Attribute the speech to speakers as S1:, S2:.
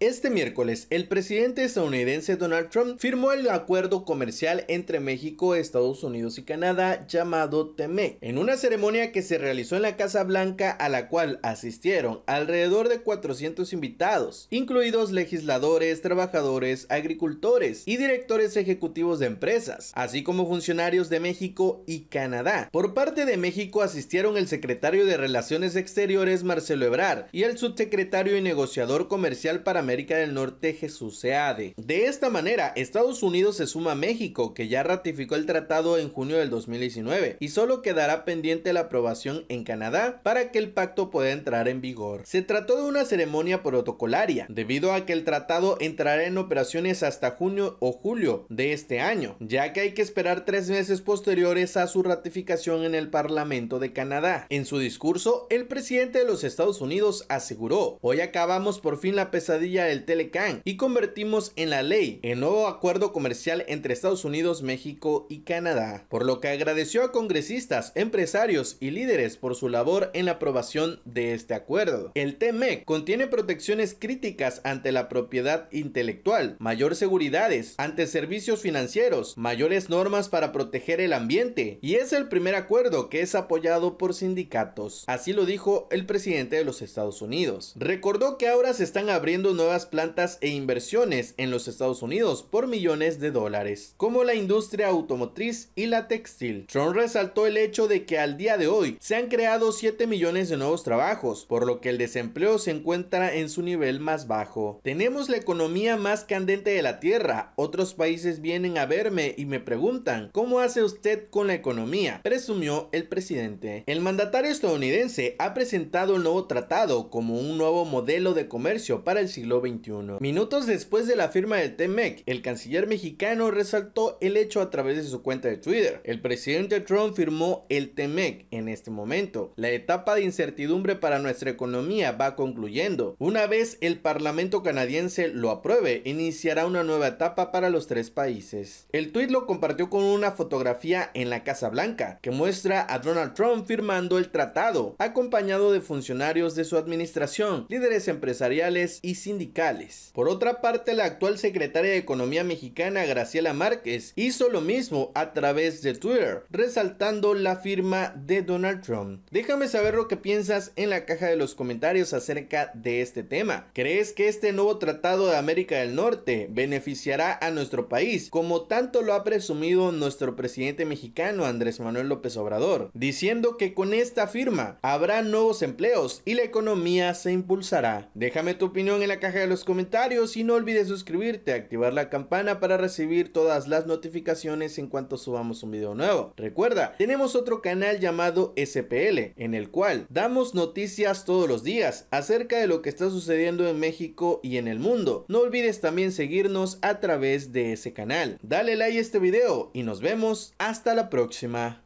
S1: Este miércoles, el presidente estadounidense Donald Trump firmó el acuerdo comercial entre México, Estados Unidos y Canadá llamado TEMEC, en una ceremonia que se realizó en la Casa Blanca a la cual asistieron alrededor de 400 invitados, incluidos legisladores, trabajadores, agricultores y directores ejecutivos de empresas, así como funcionarios de México y Canadá. Por parte de México asistieron el secretario de Relaciones Exteriores Marcelo Ebrar y el subsecretario y negociador comercial para América del Norte Jesús Seade. De esta manera, Estados Unidos se suma a México, que ya ratificó el tratado en junio del 2019, y solo quedará pendiente la aprobación en Canadá para que el pacto pueda entrar en vigor. Se trató de una ceremonia protocolaria, debido a que el tratado entrará en operaciones hasta junio o julio de este año, ya que hay que esperar tres meses posteriores a su ratificación en el Parlamento de Canadá. En su discurso, el presidente de los Estados Unidos aseguró, hoy acabamos por fin la pesadilla del Telecán y convertimos en la ley el nuevo acuerdo comercial entre Estados Unidos, México y Canadá, por lo que agradeció a congresistas, empresarios y líderes por su labor en la aprobación de este acuerdo. El TMEC contiene protecciones críticas ante la propiedad intelectual, mayor seguridades, ante servicios financieros, mayores normas para proteger el ambiente y es el primer acuerdo que es apoyado por sindicatos. Así lo dijo el presidente de los Estados Unidos. Recordó que ahora se están abriendo nuevas nuevas plantas e inversiones en los Estados Unidos por millones de dólares, como la industria automotriz y la textil. Trump resaltó el hecho de que al día de hoy se han creado 7 millones de nuevos trabajos, por lo que el desempleo se encuentra en su nivel más bajo. Tenemos la economía más candente de la Tierra. Otros países vienen a verme y me preguntan, ¿cómo hace usted con la economía? Presumió el presidente. El mandatario estadounidense ha presentado el nuevo tratado como un nuevo modelo de comercio para el siglo Minutos después de la firma del TEMEC, el canciller mexicano resaltó el hecho a través de su cuenta de Twitter. El presidente Trump firmó el TMEC. en este momento. La etapa de incertidumbre para nuestra economía va concluyendo. Una vez el Parlamento canadiense lo apruebe, iniciará una nueva etapa para los tres países. El tweet lo compartió con una fotografía en la Casa Blanca que muestra a Donald Trump firmando el tratado, acompañado de funcionarios de su administración, líderes empresariales y sindicatos por otra parte, la actual secretaria de Economía mexicana, Graciela Márquez, hizo lo mismo a través de Twitter, resaltando la firma de Donald Trump. Déjame saber lo que piensas en la caja de los comentarios acerca de este tema. ¿Crees que este nuevo tratado de América del Norte beneficiará a nuestro país, como tanto lo ha presumido nuestro presidente mexicano Andrés Manuel López Obrador, diciendo que con esta firma habrá nuevos empleos y la economía se impulsará? Déjame tu opinión en la caja Deja de los comentarios y no olvides suscribirte, activar la campana para recibir todas las notificaciones en cuanto subamos un video nuevo. Recuerda, tenemos otro canal llamado SPL, en el cual damos noticias todos los días acerca de lo que está sucediendo en México y en el mundo. No olvides también seguirnos a través de ese canal. Dale like a este video y nos vemos hasta la próxima.